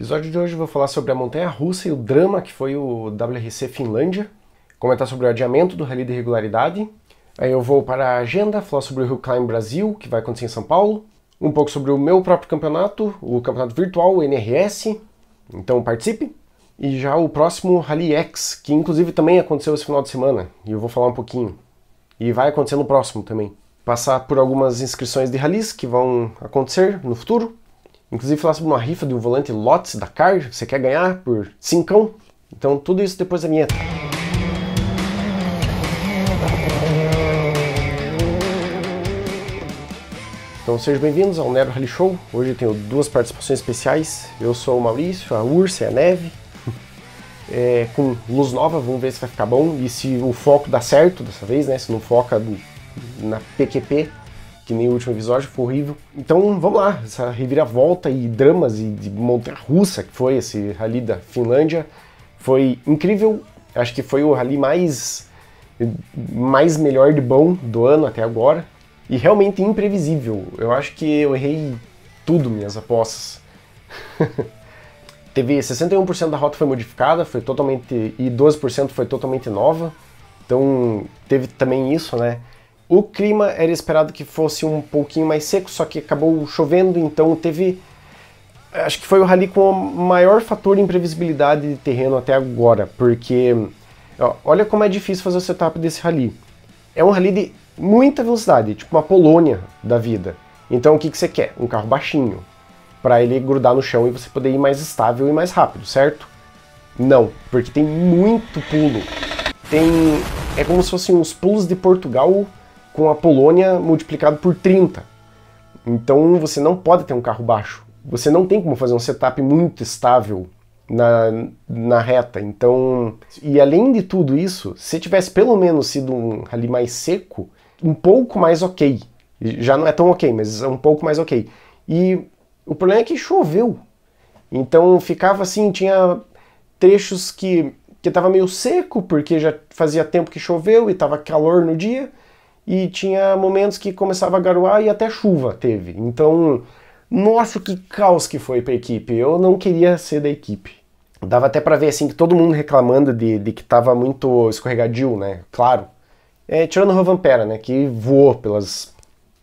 No episódio de hoje eu vou falar sobre a montanha russa e o drama que foi o WRC Finlândia, comentar sobre o adiamento do Rally de Irregularidade, aí eu vou para a agenda, falar sobre o Hill Climb Brasil, que vai acontecer em São Paulo, um pouco sobre o meu próprio campeonato, o campeonato virtual, o NRS, então participe! E já o próximo Rally X, que inclusive também aconteceu esse final de semana, e eu vou falar um pouquinho. E vai acontecer no próximo também. Passar por algumas inscrições de rallies que vão acontecer no futuro Inclusive falar sobre uma rifa de um volante Lotus da Card, que você quer ganhar por cincão. Então tudo isso depois da vinheta. Então sejam bem-vindos ao Nero Rally Show. Hoje eu tenho duas participações especiais. Eu sou o Maurício, a Ursa e a Neve. É, com luz nova, vamos ver se vai ficar bom e se o foco dá certo dessa vez, né? Se não foca na PQP, que nem o último episódio, foi horrível. Então vamos lá, essa reviravolta e dramas e de montanha russa que foi esse rally da Finlândia foi incrível. Acho que foi o rally mais, mais melhor de bom do ano até agora. E realmente imprevisível. Eu acho que eu errei tudo minhas apostas. Teve 61% da rota foi modificada, foi totalmente e 12% foi totalmente nova. Então teve também isso, né? O clima era esperado que fosse um pouquinho mais seco, só que acabou chovendo, então teve. Acho que foi o rally com o maior fator de imprevisibilidade de terreno até agora, porque ó, olha como é difícil fazer o setup desse rally. É um rally de muita velocidade, tipo uma Polônia da vida. Então o que, que você quer? Um carro baixinho, para ele grudar no chão e você poder ir mais estável e mais rápido, certo? Não, porque tem muito pulo. Tem. É como se fossem uns pulos de Portugal com a Polônia multiplicado por 30. Então você não pode ter um carro baixo. Você não tem como fazer um setup muito estável na, na reta. Então, e além de tudo isso, se tivesse pelo menos sido um rally mais seco, um pouco mais ok. Já não é tão ok, mas é um pouco mais ok. E o problema é que choveu. Então ficava assim, tinha trechos que que estava meio seco porque já fazia tempo que choveu e estava calor no dia e tinha momentos que começava a garoar e até chuva teve. Então, nossa, que caos que foi para a equipe. Eu não queria ser da equipe. Dava até para ver assim que todo mundo reclamando de, de que tava muito escorregadio, né? Claro. É, tirando o Rovanpera, né, que voou pelas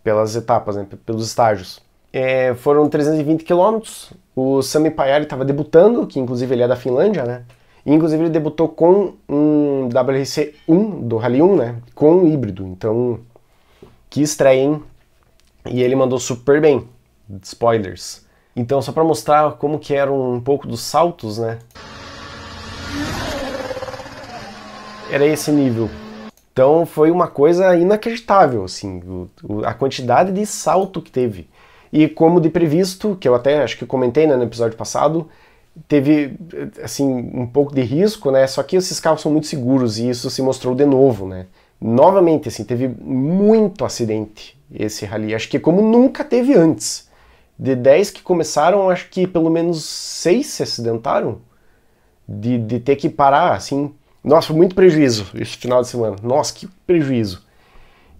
pelas etapas, né, pelos estágios. É, foram 320 quilômetros. O Sami Payari estava debutando, que inclusive ele é da Finlândia, né? inclusive ele debutou com um WRC1 do Rally 1, né? Com um híbrido. Então, que estreia, hein? E ele mandou super bem. Spoilers. Então, só para mostrar como que eram um pouco dos saltos, né? Era esse nível. Então, foi uma coisa inacreditável, assim, o, o, a quantidade de salto que teve. E como de previsto, que eu até acho que comentei né, no episódio passado, teve assim um pouco de risco, né? Só que esses carros são muito seguros e isso se mostrou de novo, né? Novamente, assim, teve muito acidente esse rally, acho que é como nunca teve antes. De 10 que começaram, acho que pelo menos 6 se acidentaram de, de ter que parar, assim. Nossa, muito prejuízo esse final de semana. Nossa, que prejuízo.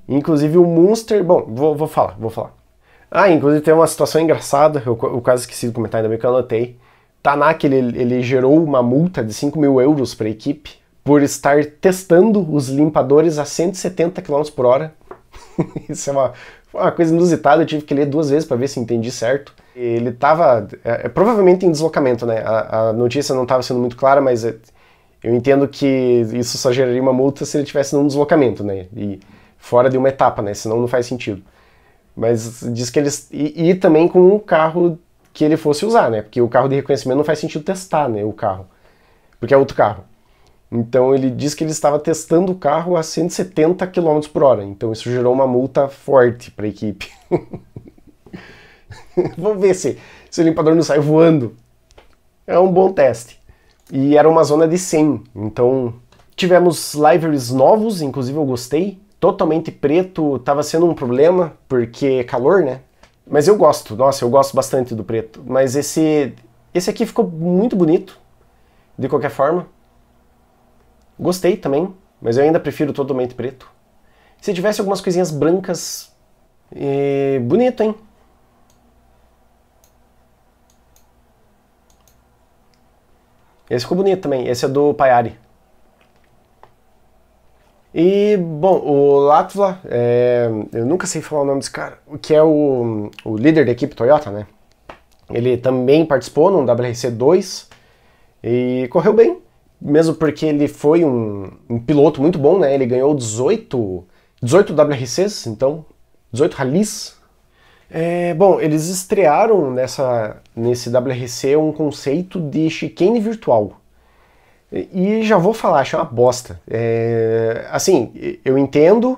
Inclusive o Munster, bom, vou, vou falar, vou falar. Ah, inclusive tem uma situação engraçada, eu, eu quase esqueci de comentar, ainda bem que eu anotei Tanak ele, ele gerou uma multa de 5 mil euros para a equipe por estar testando os limpadores a 170 km por hora. Isso é uma, uma coisa inusitada, eu tive que ler duas vezes para ver se entendi certo. Ele estava, é, é, provavelmente em deslocamento, né? A, a notícia não estava sendo muito clara, mas é, eu entendo que isso só geraria uma multa se ele estivesse num deslocamento, né? E fora de uma etapa, né? Senão não faz sentido. Mas diz que eles. E, e também com um carro que ele fosse usar, né? Porque o carro de reconhecimento não faz sentido testar, né? O carro, porque é outro carro. Então ele diz que ele estava testando o carro a 170 km por hora. Então isso gerou uma multa forte para a equipe. Vamos ver se, se o limpador não sai voando. É um bom teste. E era uma zona de 100. Então tivemos liveries novos, inclusive eu gostei. Totalmente preto estava sendo um problema, porque é calor, né? Mas eu gosto, nossa, eu gosto bastante do preto. Mas esse, esse aqui ficou muito bonito, de qualquer forma. Gostei também, mas eu ainda prefiro totalmente preto. Se tivesse algumas coisinhas brancas, é bonito, hein? Esse ficou bonito também, esse é do Paiari. E, bom, o Latvala, é, eu nunca sei falar o nome desse cara, que é o, o líder da equipe Toyota, né? Ele também participou num WRC2 e correu bem, mesmo porque ele foi um, um, piloto muito bom, né? Ele ganhou 18, 18 WRCs, então, 18 rallies. É, bom, eles estrearam nessa, nesse WRC um conceito de chicane virtual. E já vou falar, acho uma bosta. É, assim, eu entendo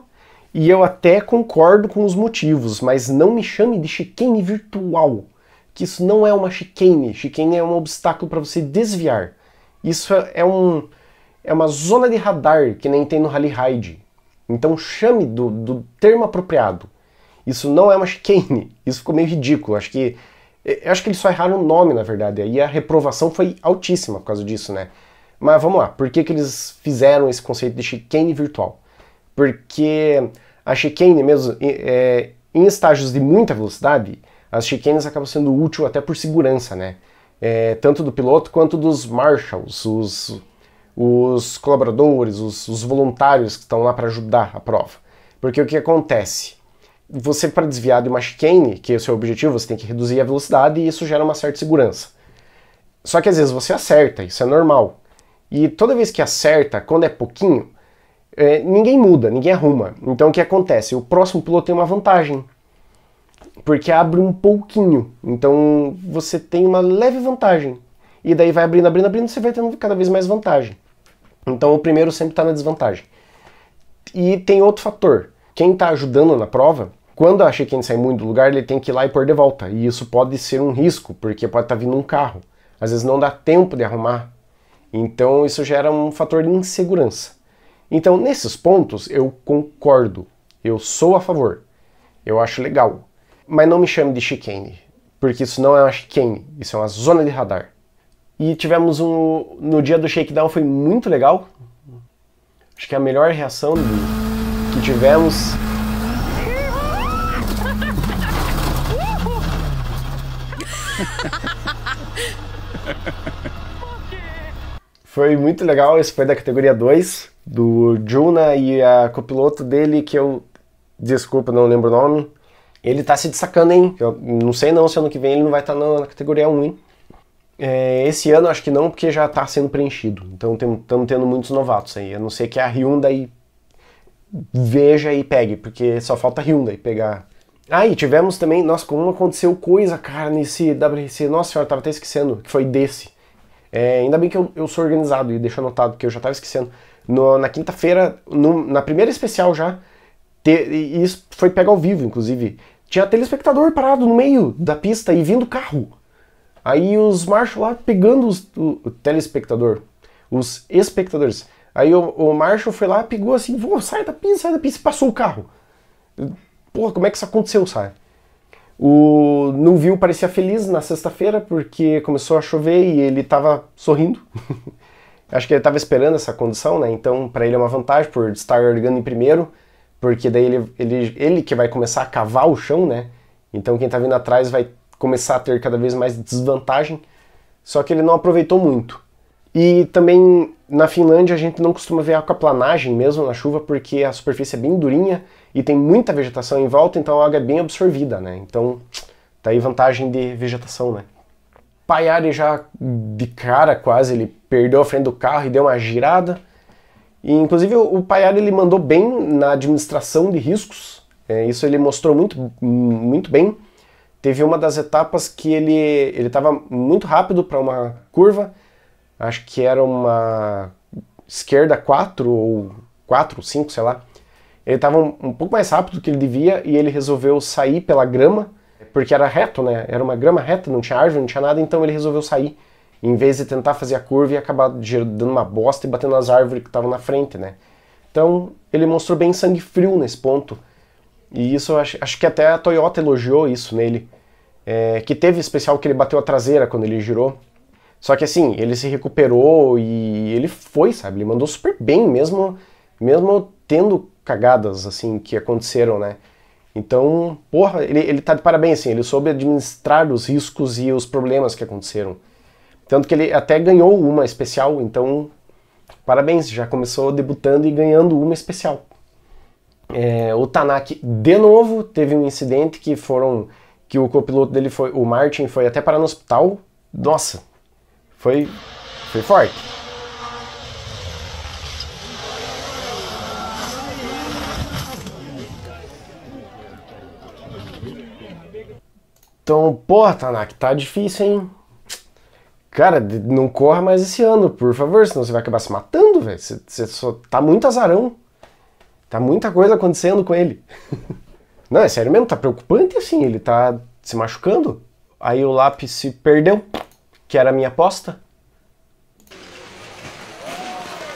e eu até concordo com os motivos, mas não me chame de chicane virtual, que isso não é uma chicane. Chicane é um obstáculo para você desviar. Isso é, é, um, é uma zona de radar que nem tem no Rally Ride. Então chame do, do termo apropriado. Isso não é uma chicane. Isso ficou meio ridículo. Acho que acho que eles só erraram o nome, na verdade. E a reprovação foi altíssima por causa disso, né? Mas vamos lá, por que, que eles fizeram esse conceito de chicane virtual? Porque a chicane mesmo, é, em estágios de muita velocidade, as chicanes acabam sendo útil até por segurança, né? É, tanto do piloto quanto dos marshals, os, os colaboradores, os, os voluntários que estão lá para ajudar a prova. Porque o que acontece? Você, para desviar de uma chicane, que é o seu objetivo, você tem que reduzir a velocidade e isso gera uma certa segurança. Só que às vezes você acerta, isso é normal. E toda vez que acerta, quando é pouquinho, é, ninguém muda, ninguém arruma. Então o que acontece? O próximo piloto tem uma vantagem, porque abre um pouquinho. Então você tem uma leve vantagem. E daí vai abrindo, abrindo, abrindo, você vai tendo cada vez mais vantagem. Então o primeiro sempre está na desvantagem. E tem outro fator. Quem está ajudando na prova, quando que ele sai muito do lugar, ele tem que ir lá e pôr de volta. E isso pode ser um risco, porque pode estar tá vindo um carro. Às vezes não dá tempo de arrumar então isso gera um fator de insegurança. Então nesses pontos eu concordo, eu sou a favor, eu acho legal. Mas não me chame de chicane, porque isso não é uma chicane, isso é uma zona de radar. E tivemos um. No dia do shakedown foi muito legal. Acho que a melhor reação que tivemos Foi muito legal, esse foi da categoria 2, do Juna e a copiloto dele, que eu, desculpa, não lembro o nome. Ele tá se destacando, hein? Eu não sei não se ano que vem ele não vai estar tá na, na categoria 1, hein? É, esse ano acho que não, porque já está sendo preenchido. Então estamos tendo muitos novatos aí. A não ser que a Hyundai veja e pegue, porque só falta a Hyundai pegar. Ah, e tivemos também, nossa, como aconteceu coisa, cara, nesse WRC. Nossa senhora, tava até esquecendo que foi desse. É, ainda bem que eu, eu sou organizado e deixo anotado, porque eu já estava esquecendo. No, na quinta-feira, na primeira especial já, te, e isso foi pego ao vivo, inclusive, tinha telespectador parado no meio da pista e vindo carro. Aí os marchos lá pegando os, o, o, telespectador, os espectadores. Aí o, o marcho foi lá, pegou assim, sai da pista, sai da pista, e passou o carro. Porra, como é que isso aconteceu, sabe? O Nuvio parecia feliz na sexta-feira porque começou a chover e ele estava sorrindo. Acho que ele estava esperando essa condição, né? Então, para ele é uma vantagem por estar largando em primeiro, porque daí ele, ele, ele que vai começar a cavar o chão, né? Então, quem está vindo atrás vai começar a ter cada vez mais desvantagem. Só que ele não aproveitou muito. E também na Finlândia a gente não costuma ver aquaplanagem mesmo na chuva, porque a superfície é bem durinha e tem muita vegetação em volta, então a água é bem absorvida, né? Então, tá aí vantagem de vegetação, né? Paiari já de cara quase, ele perdeu a frente do carro e deu uma girada. E, inclusive o Paiari ele mandou bem na administração de riscos, é, isso ele mostrou muito, muito bem. Teve uma das etapas que ele estava muito rápido para uma curva, acho que era uma esquerda 4 ou 4, 5, sei lá. Ele estava um, um, pouco mais rápido do que ele devia e ele resolveu sair pela grama, porque era reto, né? Era uma grama reta, não tinha árvore, não tinha nada, então ele resolveu sair, em vez de tentar fazer a curva e acabar dando uma bosta e batendo nas árvores que estavam na frente, né? Então ele mostrou bem sangue frio nesse ponto. E isso acho, acho que até a Toyota elogiou isso nele. É, que teve especial que ele bateu a traseira quando ele girou. Só que assim, ele se recuperou e ele foi, sabe? Ele mandou super bem, mesmo, mesmo tendo cagadas, assim, que aconteceram, né? Então, porra, ele, ele tá de parabéns, assim, ele soube administrar os riscos e os problemas que aconteceram. Tanto que ele até ganhou uma especial, então, parabéns, já começou debutando e ganhando uma especial. É, o Tanaki, de novo, teve um incidente que foram que o copiloto dele foi, o Martin, foi até parar no hospital. Nossa, foi, foi forte. Então, porra, Tanak, tá difícil, hein? Cara, não corra mais esse ano, por favor, senão você vai acabar se matando, velho. Você, você só tá muito azarão. Tá muita coisa acontecendo com ele. não, é sério mesmo, tá preocupante assim, ele tá se machucando. Aí o lápis se perdeu que era a minha aposta.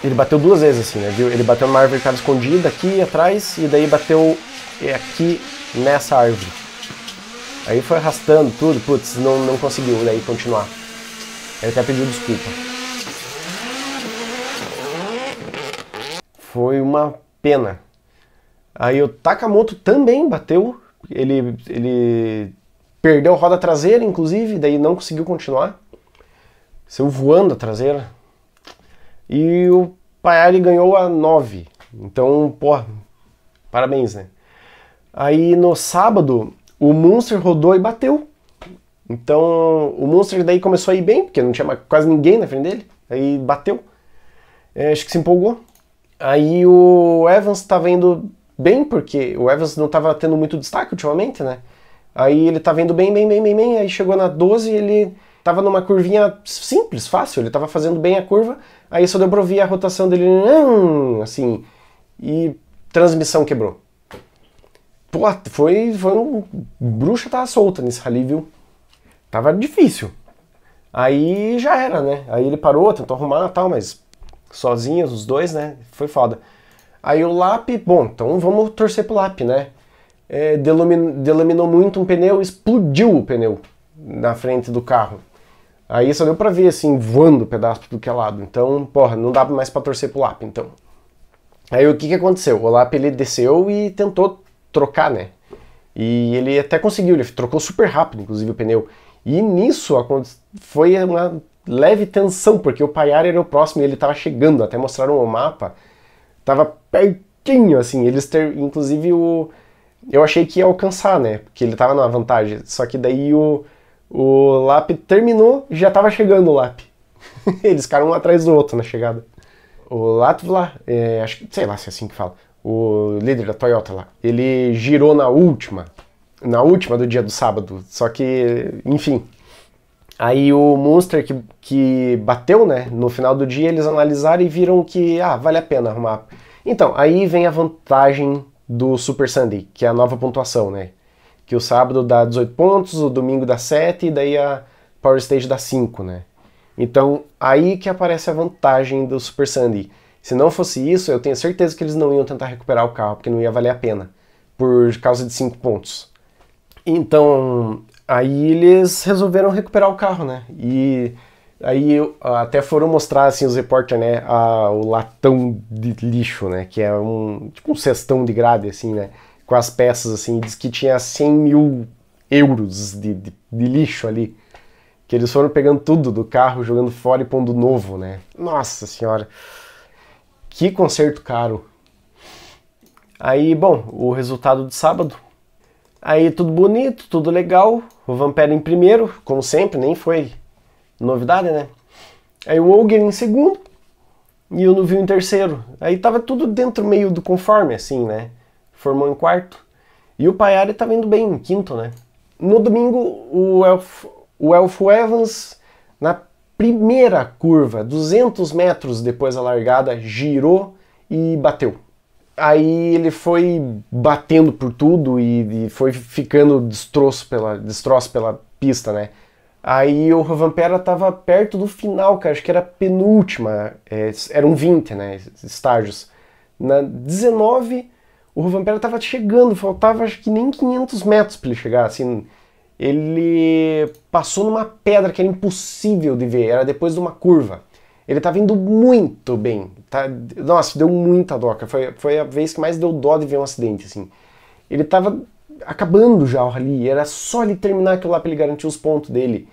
Ele bateu duas vezes assim, né, viu? Ele bateu numa árvore que estava escondida aqui atrás e daí bateu é, aqui nessa árvore. Aí foi arrastando tudo, putz, não, não conseguiu daí né, continuar. Ele até pediu desculpa. Foi uma pena. Aí o Takamoto também bateu, ele, ele perdeu a roda traseira, inclusive, daí não conseguiu continuar saiu voando a traseira. E o Paiari ganhou a 9. Então, pô, parabéns, né? Aí no sábado, o Munster rodou e bateu. Então, o Munster daí começou a ir bem, porque não tinha quase ninguém na frente dele. Aí bateu. É, acho que se empolgou. Aí o Evans estava indo bem, porque o Evans não estava tendo muito destaque ultimamente, né? Aí ele estava indo bem, bem, bem, bem, bem. Aí chegou na 12 e ele Tava numa curvinha simples, fácil, ele tava fazendo bem a curva, aí só deu pra ouvir a rotação dele, hum, assim, e transmissão quebrou. Pô, foi, foi um... Bruxa tava solta nesse rally, viu? Tava difícil. Aí já era, né? Aí ele parou, tentou arrumar e tal, mas sozinhos os dois, né? Foi foda. Aí o Lap, bom, então vamos torcer pro Lap, né? É, delaminou muito um pneu, explodiu o pneu na frente do carro. Aí só deu pra ver, assim, voando pedaço do que é lado. Então, porra, não dá mais pra torcer pro Lap, então. Aí o que que aconteceu? O Lap, ele desceu e tentou trocar, né? E ele até conseguiu, ele trocou super rápido, inclusive, o pneu. E nisso foi uma leve tensão, porque o Paiar era o próximo e ele tava chegando, até mostraram o mapa. Tava pertinho, assim, eles ter... Inclusive, o... Eu achei que ia alcançar, né? Porque ele tava numa vantagem. Só que daí o o Lap terminou, já estava chegando o Lap. Eles ficaram um atrás do outro na chegada. O Latvla, é, acho que, sei lá se é assim que fala, o líder da Toyota lá, ele girou na última, na última do dia do sábado, só que, enfim. Aí o Monster que, que bateu, né, no final do dia, eles analisaram e viram que, ah, vale a pena arrumar. Então, aí vem a vantagem do Super Sunday, que é a nova pontuação, né? que o sábado dá 18 pontos, o domingo dá 7 e daí a Power Stage dá 5, né? Então, aí que aparece a vantagem do Super Sunday. Se não fosse isso, eu tenho certeza que eles não iam tentar recuperar o carro, porque não ia valer a pena, por causa de 5 pontos. Então, aí eles resolveram recuperar o carro, né? E aí até foram mostrar assim os repórter, né, a, o latão de lixo, né, que é um tipo um cestão de grade assim, né? com as peças, assim, diz que tinha 100 mil euros de, de, de lixo ali. Que eles foram pegando tudo do carro, jogando fora e pondo novo, né? Nossa senhora, que conserto caro. Aí, bom, o resultado de sábado. Aí tudo bonito, tudo legal. O Vampera em primeiro, como sempre, nem foi novidade, né? Aí o Ogre em segundo e o Nuvio em terceiro. Aí tava tudo dentro meio do conforme, assim, né? formou em quarto. E o Paiari tá vindo bem em quinto, né? No domingo, o Elfo o Evans, na primeira curva, 200 metros depois da largada, girou e bateu. Aí ele foi batendo por tudo e, e foi ficando destroço pela, destroço pela pista, né? Aí o Rovanpera tava perto do final, cara, acho que era a penúltima, é, eram 20, né, estágios. Na 19, o Vampera estava chegando, faltava acho que nem 500 metros para ele chegar, assim. Ele passou numa pedra que era impossível de ver, era depois de uma curva. Ele estava indo muito bem. Tá? Nossa, deu muita doca. Foi, foi a vez que mais deu dó de ver um acidente, assim. Ele estava acabando já o rally, era só ele terminar aquilo lá para ele garantir os pontos dele.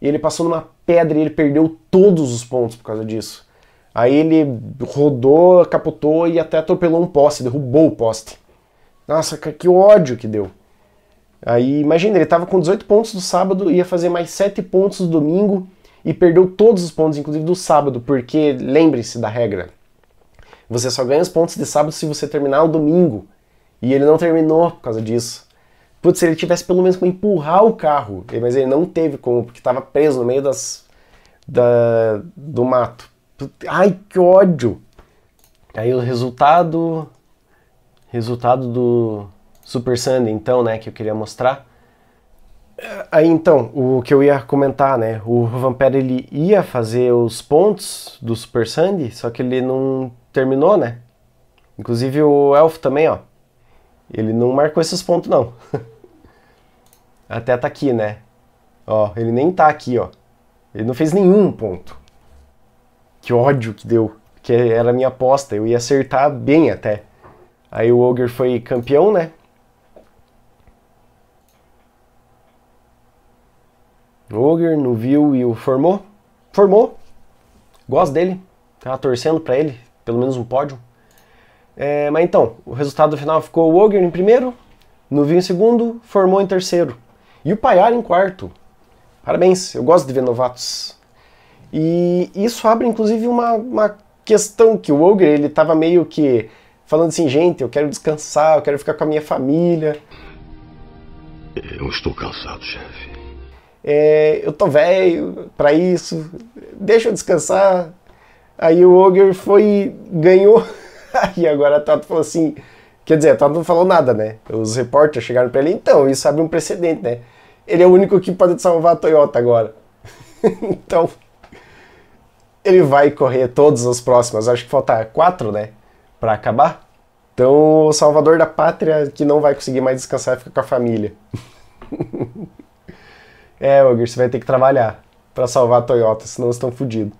E ele passou numa pedra e ele perdeu todos os pontos por causa disso. Aí ele rodou, capotou e até atropelou um poste, derrubou o poste. Nossa, que ódio que deu. Aí, imagina, ele estava com 18 pontos do sábado, ia fazer mais 7 pontos do domingo e perdeu todos os pontos, inclusive do sábado, porque lembre-se da regra. Você só ganha os pontos de sábado se você terminar o domingo. E ele não terminou por causa disso. Putz, se ele tivesse pelo menos como empurrar o carro, mas ele não teve como, porque estava preso no meio das, da, do mato. Ai, que ódio! Aí o resultado. Resultado do Super Sunday, então, né, que eu queria mostrar. É, aí então, o que eu ia comentar, né? O Vampire ele ia fazer os pontos do Super Sandy, só que ele não terminou, né? Inclusive o Elfo também, ó. Ele não marcou esses pontos, não. Até tá aqui, né? Ó, ele nem tá aqui, ó. Ele não fez nenhum ponto. Que ódio que deu. Que era a minha aposta, eu ia acertar bem até. Aí o Ogre foi campeão, né? O Ogre no viu e o formou. Formou. Gosto dele. Tava torcendo para ele, pelo menos um pódio. É, mas então, o resultado final ficou o Ogre em primeiro, Nuvio em segundo, formou em terceiro. E o Paiar em quarto. Parabéns, eu gosto de ver novatos. E isso abre, inclusive, uma, uma questão que o Ogre, ele tava meio que falando assim, gente, eu quero descansar, eu quero ficar com a minha família. Eu estou cansado, chefe. É, eu tô velho para isso, deixa eu descansar. Aí o Ogre foi, ganhou, e agora a Tato falou assim, quer dizer, a Tato não falou nada, né? Os repórteres chegaram para ele, então, isso abre um precedente, né? Ele é o único que pode salvar a Toyota agora. então, ele vai correr todas as próximas. Acho que falta quatro, né? Para acabar. Então, o salvador da pátria que não vai conseguir mais descansar fica com a família. é, Ogre, você vai ter que trabalhar para salvar a Toyota, senão estão fodidos.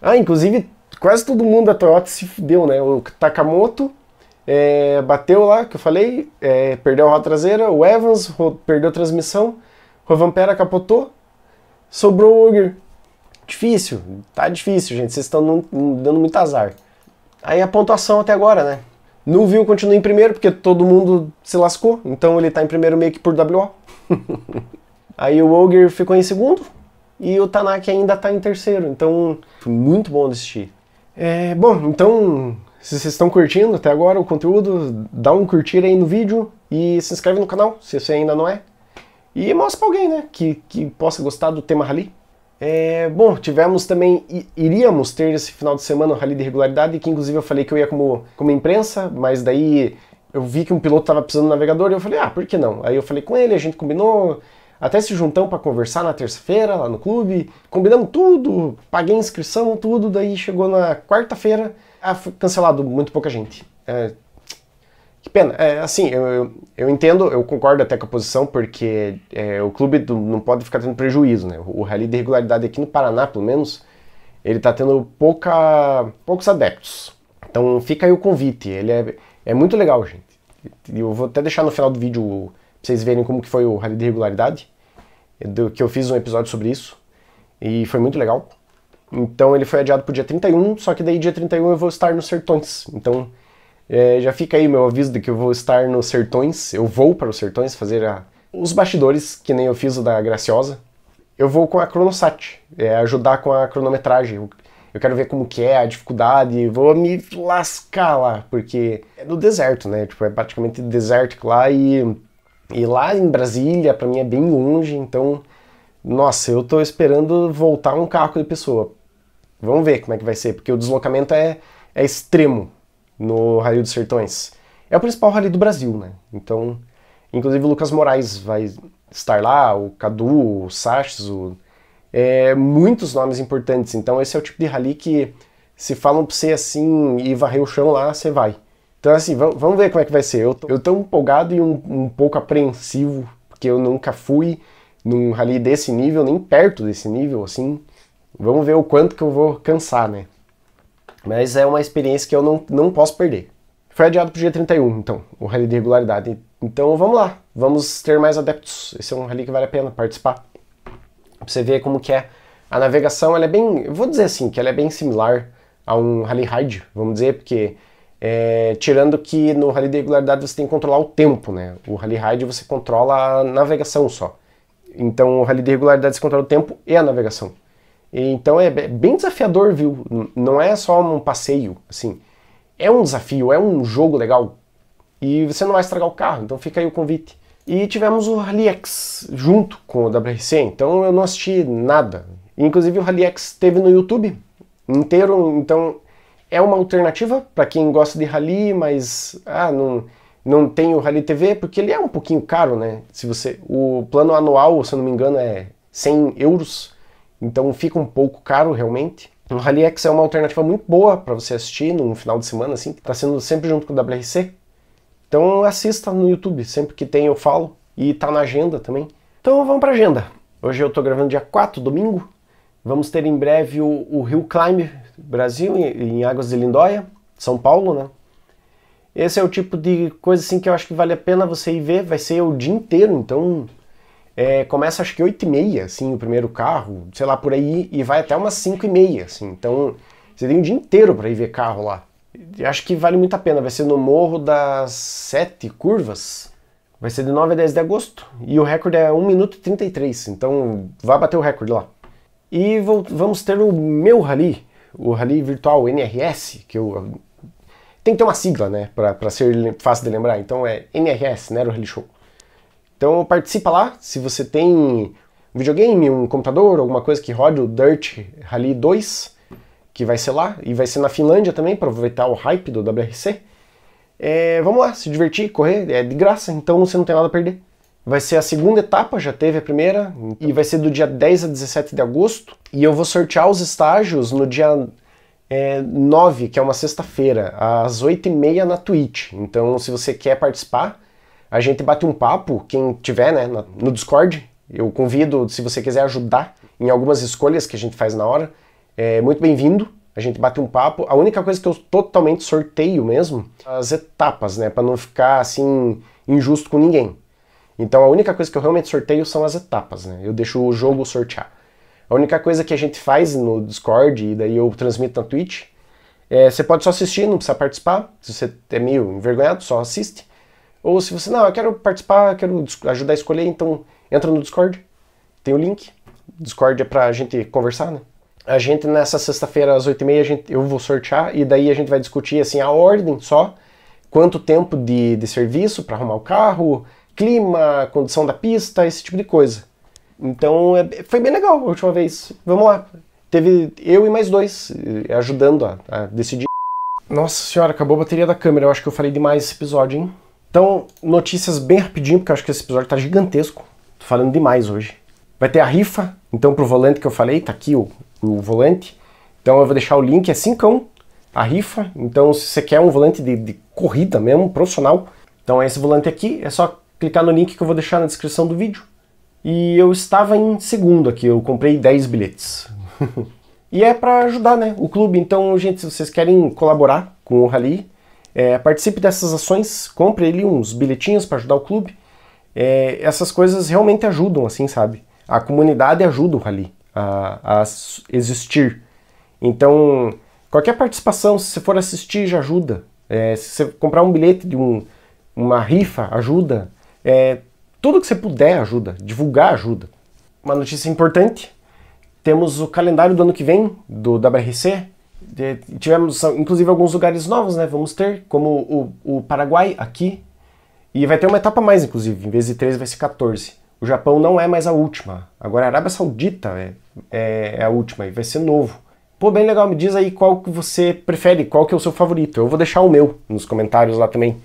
Ah, inclusive, quase todo mundo da Toyota se fudeu, né? O Takamoto é, bateu lá, que eu falei, é, perdeu a roda traseira, o Evans perdeu a transmissão, o Vampera capotou, sobrou o Ogre. Difícil, tá difícil, gente. Vocês estão dando muito azar. Aí a pontuação até agora, né? nuvio continua em primeiro, porque todo mundo se lascou, então ele tá em primeiro meio que por WO. Aí o Ogre ficou em segundo e o tanak ainda tá em terceiro, então foi muito bom assistir. É, bom, então se vocês estão curtindo até agora o conteúdo, dá um curtir aí no vídeo e se inscreve no canal, se você ainda não é. E mostra pra alguém, né, que, que possa gostar do tema rally. É, bom, tivemos também, iríamos ter esse final de semana o um Rally de Regularidade, que inclusive eu falei que eu ia como, como imprensa, mas daí eu vi que um piloto estava precisando de navegador e eu falei, ah, por que não? Aí eu falei com ele, a gente combinou, até se juntamos para conversar na terça-feira lá no clube, combinamos tudo, paguei inscrição, tudo, daí chegou na quarta-feira, ah, foi cancelado muito pouca gente. É, que pena. É, assim, eu, eu, entendo, eu concordo até com a posição, porque é, o clube do, não pode ficar tendo prejuízo, né? O rally de regularidade aqui no Paraná, pelo menos, ele está tendo pouca, poucos adeptos. Então fica aí o convite. Ele é, é muito legal, gente. Eu vou até deixar no final do vídeo pra vocês verem como que foi o rally de regularidade, do, que eu fiz um episódio sobre isso, e foi muito legal. Então ele foi adiado pro dia 31, só que daí dia 31 eu vou estar nos Sertões. Então é, já fica aí meu aviso de que eu vou estar nos sertões, eu vou para os sertões fazer a, os bastidores, que nem eu fiz o da Graciosa. Eu vou com a Cronosat, é, ajudar com a cronometragem. Eu, quero ver como que é a dificuldade, vou me lascar lá, porque é no deserto, né? Tipo, é praticamente desértico lá e, e lá em Brasília, para mim é bem longe, então, nossa, eu tô esperando voltar um carro de pessoa. Vamos ver como é que vai ser, porque o deslocamento é, é extremo no Rally dos Sertões. É o principal rally do Brasil, né? Então, inclusive o Lucas Moraes vai estar lá, o Cadu, o Saxo, é, muitos nomes importantes. Então, esse é o tipo de rally que se falam pra você assim e varrer o chão lá, você vai. Então, assim, vamos ver como é que vai ser. Eu tô, eu tô empolgado e um, um pouco apreensivo, porque eu nunca fui num rally desse nível, nem perto desse nível, assim. Vamos ver o quanto que eu vou cansar, né? Mas é uma experiência que eu não, não posso perder. Foi adiado para o dia 31, então, o rally de regularidade. Então vamos lá, vamos ter mais adeptos. Esse é um rally que vale a pena participar. Pra você ver como que é. A navegação, ela é bem, vou dizer assim, que ela é bem similar a um rally hard, vamos dizer, porque é, tirando que no rally de regularidade você tem que controlar o tempo, né? O rally hard você controla a navegação só. Então o rally de regularidade você controla o tempo e a navegação. Então é bem desafiador, viu? Não é só um passeio, assim. É um desafio, é um jogo legal. E você não vai estragar o carro, então fica aí o convite. E tivemos o RallyX junto com o WRC, então eu não assisti nada. Inclusive o RallyX teve no YouTube inteiro, então é uma alternativa para quem gosta de rally, mas ah, não, não tem o Rally TV, porque ele é um pouquinho caro, né? Se você, o plano anual, se eu não me engano, é 100 euros então fica um pouco caro realmente. O Rally X é uma alternativa muito boa para você assistir num final de semana, assim, que está sendo sempre junto com o WRC. Então assista no YouTube, sempre que tem eu falo. E tá na agenda também. Então vamos pra agenda. Hoje eu tô gravando dia 4, domingo. Vamos ter em breve o, o Rio Climb Brasil, em, em Águas de Lindóia, São Paulo, né? Esse é o tipo de coisa assim que eu acho que vale a pena você ir ver. Vai ser o dia inteiro, então é, começa acho que 8 e meia, assim, o primeiro carro, sei lá, por aí, e vai até umas 5 e meia, assim. Então, você tem um dia inteiro para ir ver carro lá. E acho que vale muito a pena, vai ser no Morro das Sete Curvas, vai ser de 9 a 10 de agosto, e o recorde é 1 minuto e 33, então vai bater o recorde lá. E vou, vamos ter o meu rally, o rally virtual NRS, que eu... Tem que ter uma sigla, né, para ser fácil de lembrar, então é NRS, Nero né, Rally Show. Então participa lá, se você tem um videogame, um computador, alguma coisa que rode o Dirt Rally 2, que vai ser lá, e vai ser na Finlândia também, aproveitar o hype do WRC. É, vamos lá, se divertir, correr, é de graça, então você não tem nada a perder. Vai ser a segunda etapa, já teve a primeira, então. e vai ser do dia 10 a 17 de agosto. E eu vou sortear os estágios no dia é, 9, que é uma sexta-feira, às 8h30 na Twitch. Então, se você quer participar, a gente bate um papo, quem tiver, né, no Discord. Eu convido, se você quiser ajudar em algumas escolhas que a gente faz na hora, é muito bem-vindo. A gente bate um papo. A única coisa que eu totalmente sorteio mesmo, as etapas, né, para não ficar assim injusto com ninguém. Então a única coisa que eu realmente sorteio são as etapas, né? Eu deixo o jogo sortear. A única coisa que a gente faz no Discord e daí eu transmito na Twitch, é, você pode só assistir, não precisa participar. Se você é meio envergonhado, só assiste. Ou se você, não, eu quero participar, quero ajudar a escolher, então entra no Discord, tem o link. Discord é pra gente conversar, né? A gente, nessa sexta-feira, às 8h30, eu vou sortear e daí a gente vai discutir, assim, a ordem só, quanto tempo de, de serviço para arrumar o carro, clima, condição da pista, esse tipo de coisa. Então, é, foi bem legal a última vez. Vamos lá. Teve eu e mais dois eh, ajudando a, a decidir. Nossa senhora, acabou a bateria da câmera. Eu acho que eu falei demais esse episódio, hein? Então, notícias bem rapidinho, porque eu acho que esse episódio tá gigantesco. Tô falando demais hoje. Vai ter a rifa, então, pro volante que eu falei, tá aqui o, o volante. Então eu vou deixar o link, é 5 a rifa. Então, se você quer um volante de, de corrida mesmo, profissional, então é esse volante aqui, é só clicar no link que eu vou deixar na descrição do vídeo. E eu estava em segundo aqui, eu comprei 10 bilhetes. e é para ajudar, né, o clube. Então, gente, se vocês querem colaborar com o Rally, é, participe dessas ações, compre ali uns bilhetinhos para ajudar o clube. É, essas coisas realmente ajudam, assim, sabe? A comunidade ajuda o Rally a, a existir. Então, qualquer participação, se você for assistir, já ajuda. É, se você comprar um bilhete de um, uma rifa, ajuda. É, tudo que você puder ajuda. Divulgar ajuda. Uma notícia importante: temos o calendário do ano que vem do WRC tivemos inclusive alguns lugares novos, né? Vamos ter, como o, o, Paraguai aqui. E vai ter uma etapa mais, inclusive. Em vez de 13, vai ser 14. O Japão não é mais a última. Agora a Arábia Saudita é, é, é a última e vai ser novo. Pô, bem legal, me diz aí qual que você prefere, qual que é o seu favorito. Eu vou deixar o meu nos comentários lá também.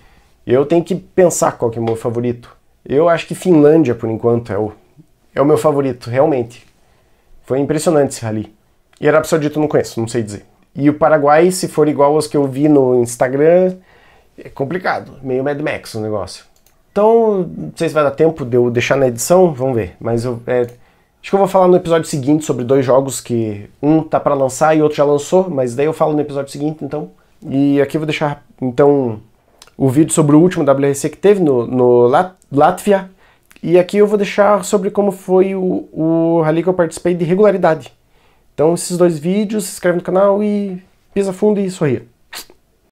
Eu tenho que pensar qual que é o meu favorito. Eu acho que Finlândia, por enquanto, é o, é o meu favorito, realmente. Foi impressionante esse rally. E Arábia Saudita eu não conheço, não sei dizer. E o Paraguai, se for igual aos que eu vi no Instagram, é complicado. Meio Mad Max o negócio. Então, não sei se vai dar tempo de eu deixar na edição, vamos ver. Mas eu, é, acho que eu vou falar no episódio seguinte sobre dois jogos que um tá para lançar e outro já lançou, mas daí eu falo no episódio seguinte, então. E aqui eu vou deixar, então, o vídeo sobre o último WRC que teve no, no Latvia. E aqui eu vou deixar sobre como foi o, o rally que eu participei de regularidade. Então esses dois vídeos, se inscreve no canal e pisa fundo e sorria.